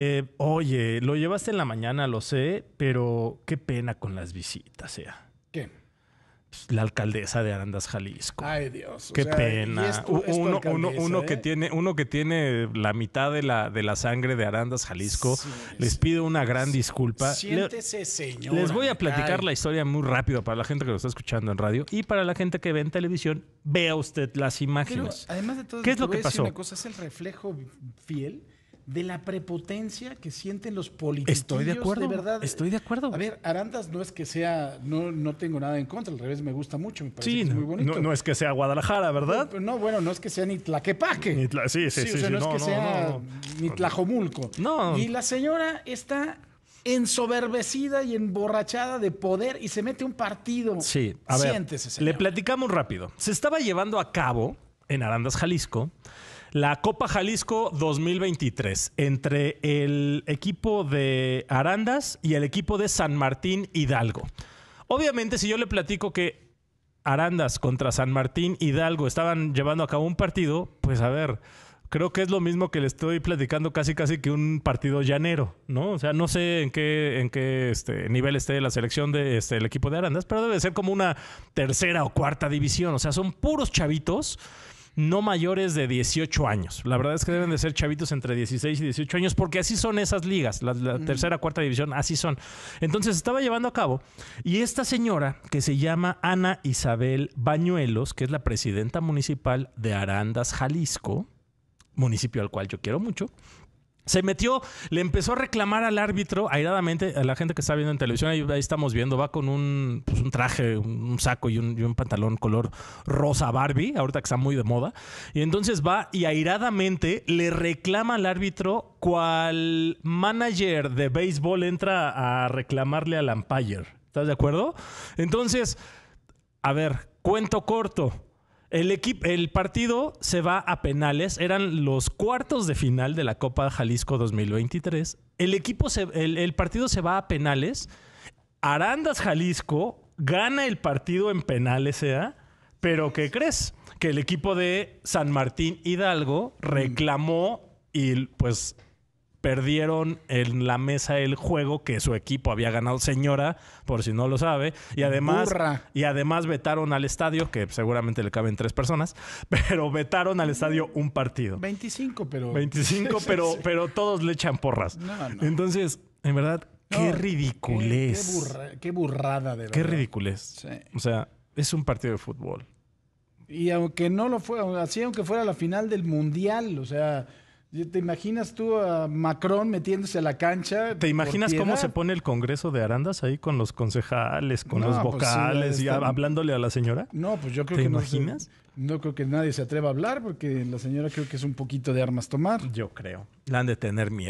Eh, oye, lo llevaste en la mañana, lo sé, pero qué pena con las visitas, sea. Eh. ¿Qué? Pues, la alcaldesa de Arandas, Jalisco. Ay, Dios. Qué pena. uno, que ¿eh? tiene, uno que tiene la mitad de la, de la sangre de Arandas, Jalisco. les pido una gran disculpa. Siéntese, señor. Les voy a platicar la historia muy rápido para la gente que lo está escuchando en radio y para la gente que ve en televisión, vea usted las imágenes. además de todo, ¿qué es lo que Una cosa, es el reflejo fiel de la prepotencia que sienten los políticos. Estoy de acuerdo. verdad. Estoy de acuerdo. A ver, Arandas no es que sea, no, no tengo nada en contra, al revés me gusta mucho, me parece sí, muy bonito. No, es que sea Guadalajara, ¿verdad? No, bueno, no es que sea ni Tlaquepaque. sí, sí, sí, no es que sea ni Tlajomulco. No. Y la señora está ensoberbecida y emborrachada de poder y se mete un partido. Sí, a ver, le platicamos rápido. Se estaba llevando a cabo en Arandas, Jalisco, la Copa Jalisco 2023 entre el equipo de Arandas y el equipo de San Martín Hidalgo. Obviamente, si yo le platico que Arandas contra San Martín Hidalgo estaban llevando a cabo un partido, pues a ver, creo que es lo mismo que le estoy platicando casi casi que un partido llanero, ¿no? O sea, no sé en qué, en qué este, nivel esté la selección del de, este, equipo de Arandas, pero debe ser como una tercera o cuarta división. O sea, son puros chavitos no mayores de 18 años. La verdad es que deben de ser chavitos entre 16 y 18 años porque así son esas ligas, la, tercera, cuarta división, así son. Entonces estaba llevando a cabo y esta señora que se llama Ana Isabel Bañuelos, que es la presidenta municipal de Arandas, Jalisco, municipio al cual yo quiero mucho, se metió, le empezó a reclamar al árbitro, airadamente, a la gente que está viendo en televisión, ahí, estamos viendo, va con un, pues, traje, un saco y un, y un, pantalón color rosa Barbie, ahorita que está muy de moda, y entonces va y airadamente le reclama al árbitro cual manager de béisbol entra a reclamarle al umpire, ¿estás de acuerdo? Entonces, a ver, cuento corto, el, el partido se va a penales. Eran los cuartos de final de la Copa Jalisco 2023. El, equipo el, partido se va a penales. Arandas Jalisco gana el partido en penales, ¿eh? Pero ¿qué crees? Que el equipo de San Martín Hidalgo reclamó y pues perdieron en la mesa el juego que su equipo había ganado, señora, por si no lo sabe, y además y además vetaron al estadio que seguramente le caben tres personas, pero vetaron al estadio un partido. 25, pero 25, pero pero todos le echan porras. Entonces, en verdad, qué ridiculez. Qué, burrada de verdad. Qué ridiculez. O sea, es un partido de fútbol. Y aunque no lo fuera, así aunque fuera la final del mundial, o sea, ¿Te imaginas tú a Macron metiéndose a la cancha? ¿Te imaginas cómo se pone el Congreso de Arandas ahí con los concejales, con los pues vocales y hablándole a la señora? No, pues yo creo ¿Te que imaginas? No, no creo que nadie se atreva a hablar porque la señora creo que es un poquito de armas tomar. Yo creo. La han de tener miedo.